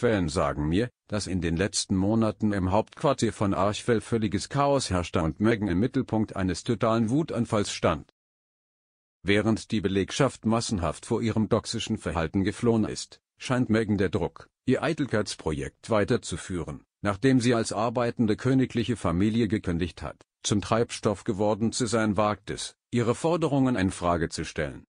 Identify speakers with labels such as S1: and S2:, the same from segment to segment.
S1: Quellen sagen mir, dass in den letzten Monaten im Hauptquartier von Archfell völliges Chaos herrschte und Megan im Mittelpunkt eines totalen Wutanfalls stand. Während die Belegschaft massenhaft vor ihrem toxischen Verhalten geflohen ist, scheint Megan der Druck, ihr Eitelkeitsprojekt weiterzuführen, nachdem sie als arbeitende königliche Familie gekündigt hat, zum Treibstoff geworden zu sein wagt es, ihre Forderungen in Frage zu stellen.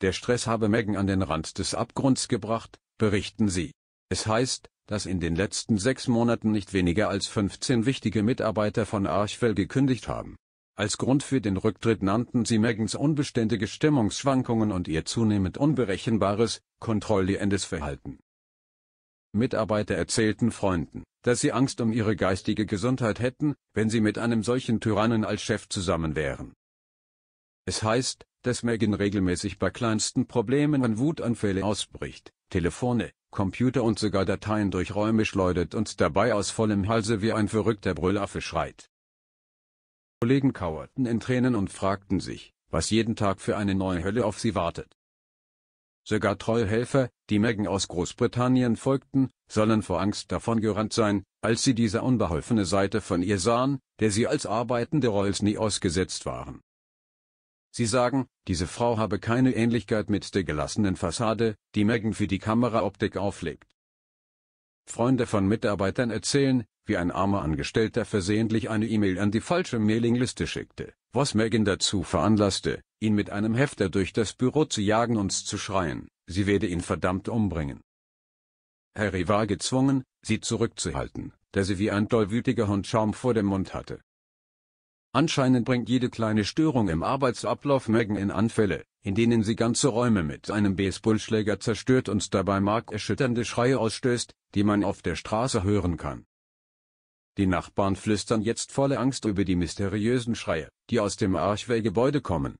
S1: Der Stress habe Megan an den Rand des Abgrunds gebracht, berichten sie. Es heißt, dass in den letzten sechs Monaten nicht weniger als 15 wichtige Mitarbeiter von Archwell gekündigt haben. Als Grund für den Rücktritt nannten sie Megans unbeständige Stimmungsschwankungen und ihr zunehmend unberechenbares, kontrollierendes Verhalten. Mitarbeiter erzählten Freunden, dass sie Angst um ihre geistige Gesundheit hätten, wenn sie mit einem solchen Tyrannen als Chef zusammen wären. Es heißt, dass Megan regelmäßig bei kleinsten Problemen an Wutanfälle ausbricht, Telefone, Computer und sogar Dateien durch Räume schleudert und dabei aus vollem Halse wie ein verrückter Brüllaffe schreit. Kollegen kauerten in Tränen und fragten sich, was jeden Tag für eine neue Hölle auf sie wartet. Sogar treue die Megan aus Großbritannien folgten, sollen vor Angst davon gerannt sein, als sie diese unbeholfene Seite von ihr sahen, der sie als arbeitende Rolls nie ausgesetzt waren. Sie sagen, diese Frau habe keine Ähnlichkeit mit der gelassenen Fassade, die Megan für die Kameraoptik auflegt. Freunde von Mitarbeitern erzählen, wie ein armer Angestellter versehentlich eine E-Mail an die falsche Mailingliste schickte, was Megan dazu veranlasste, ihn mit einem Hefter durch das Büro zu jagen und zu schreien, sie werde ihn verdammt umbringen. Harry war gezwungen, sie zurückzuhalten, da sie wie ein tollwütiger Hund Schaum vor dem Mund hatte. Anscheinend bringt jede kleine Störung im Arbeitsablauf Megan in Anfälle, in denen sie ganze Räume mit einem Baseballschläger zerstört und dabei markerschütternde Schreie ausstößt, die man auf der Straße hören kann. Die Nachbarn flüstern jetzt voller Angst über die mysteriösen Schreie, die aus dem Archway-Gebäude kommen.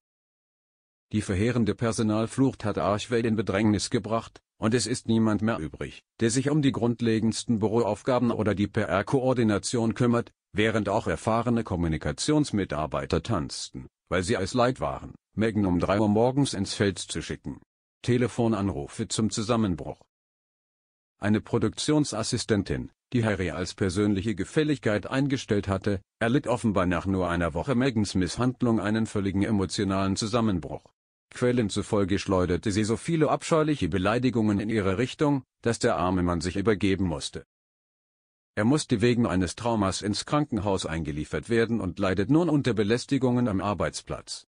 S1: Die verheerende Personalflucht hat Archway in Bedrängnis gebracht, und es ist niemand mehr übrig, der sich um die grundlegendsten Büroaufgaben oder die PR-Koordination kümmert, während auch erfahrene Kommunikationsmitarbeiter tanzten, weil sie es leid waren, Megan um 3 Uhr morgens ins Feld zu schicken. Telefonanrufe zum Zusammenbruch. Eine Produktionsassistentin, die Harry als persönliche Gefälligkeit eingestellt hatte, erlitt offenbar nach nur einer Woche Megans Misshandlung einen völligen emotionalen Zusammenbruch. Quellen zufolge schleuderte sie so viele abscheuliche Beleidigungen in ihre Richtung, dass der arme Mann sich übergeben musste. Er musste wegen eines Traumas ins Krankenhaus eingeliefert werden und leidet nun unter Belästigungen am Arbeitsplatz.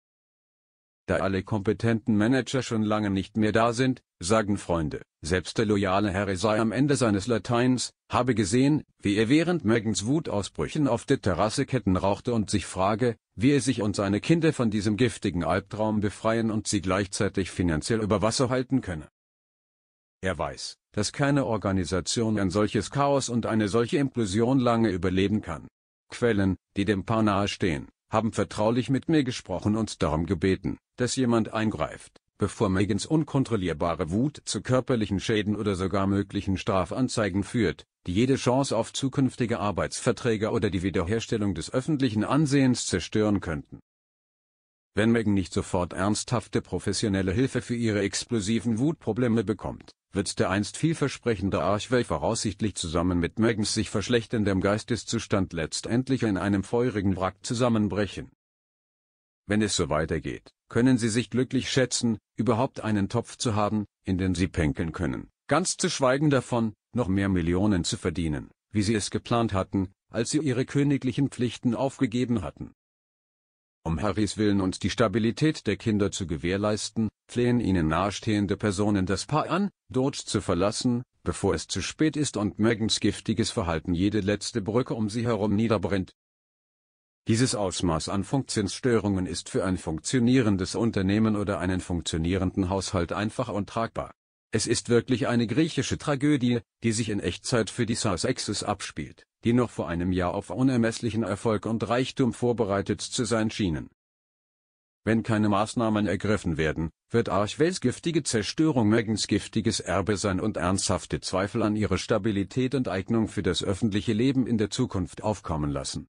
S1: Da alle kompetenten Manager schon lange nicht mehr da sind, sagen Freunde, selbst der loyale Herr sei am Ende seines Lateins, habe gesehen, wie er während Megans Wutausbrüchen auf der Terrasse Ketten rauchte und sich frage, wie er sich und seine Kinder von diesem giftigen Albtraum befreien und sie gleichzeitig finanziell über Wasser halten könne. Er weiß, dass keine Organisation ein solches Chaos und eine solche Implosion lange überleben kann. Quellen, die dem Paar nahestehen, haben vertraulich mit mir gesprochen und darum gebeten, dass jemand eingreift, bevor Megans unkontrollierbare Wut zu körperlichen Schäden oder sogar möglichen Strafanzeigen führt, die jede Chance auf zukünftige Arbeitsverträge oder die Wiederherstellung des öffentlichen Ansehens zerstören könnten. Wenn Megan nicht sofort ernsthafte professionelle Hilfe für ihre explosiven Wutprobleme bekommt, wird der einst vielversprechende Archway voraussichtlich zusammen mit Megans sich verschlechterndem Geisteszustand letztendlich in einem feurigen Wrack zusammenbrechen. Wenn es so weitergeht, können sie sich glücklich schätzen, überhaupt einen Topf zu haben, in den sie penkeln können, ganz zu schweigen davon, noch mehr Millionen zu verdienen, wie sie es geplant hatten, als sie ihre königlichen Pflichten aufgegeben hatten. Um Harrys Willen und die Stabilität der Kinder zu gewährleisten, flehen ihnen nahestehende Personen das Paar an, Dodge zu verlassen, bevor es zu spät ist und Megans giftiges Verhalten jede letzte Brücke um sie herum niederbrennt. Dieses Ausmaß an Funktionsstörungen ist für ein funktionierendes Unternehmen oder einen funktionierenden Haushalt einfach untragbar. Es ist wirklich eine griechische Tragödie, die sich in Echtzeit für die Sussexes abspielt die noch vor einem Jahr auf unermesslichen Erfolg und Reichtum vorbereitet zu sein schienen. Wenn keine Maßnahmen ergriffen werden, wird Archwells giftige Zerstörung Megans giftiges Erbe sein und ernsthafte Zweifel an ihre Stabilität und Eignung für das öffentliche Leben in der Zukunft aufkommen lassen.